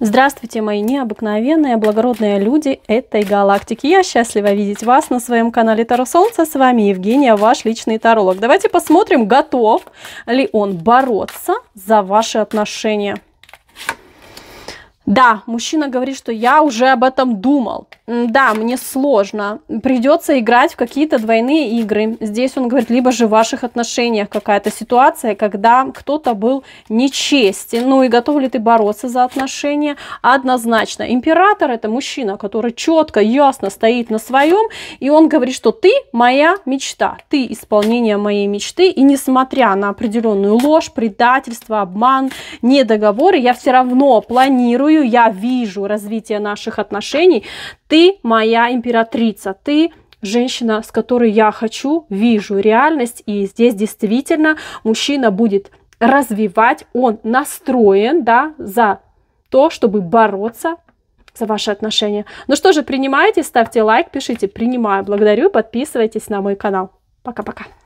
Здравствуйте, мои необыкновенные, благородные люди этой галактики. Я счастлива видеть вас на своем канале Таро Солнца. С вами Евгения, ваш личный таролог. Давайте посмотрим, готов ли он бороться за ваши отношения. Да, мужчина говорит, что я уже об этом думал. Да, мне сложно. Придется играть в какие-то двойные игры. Здесь он говорит, либо же в ваших отношениях какая-то ситуация, когда кто-то был нечестен. Ну и готов ли ты бороться за отношения? Однозначно. Император это мужчина, который четко, ясно стоит на своем. И он говорит, что ты моя мечта. Ты исполнение моей мечты. И несмотря на определенную ложь, предательство, обман, недоговоры, я все равно планирую какую я вижу развитие наших отношений. Ты моя императрица, ты женщина, с которой я хочу, вижу реальность, и здесь действительно мужчина будет развивать, он настроен, да, за то, чтобы бороться за ваши отношения. Ну что же, принимайте, ставьте лайк, пишите «принимаю», благодарю, подписывайтесь на мой канал. Пока-пока.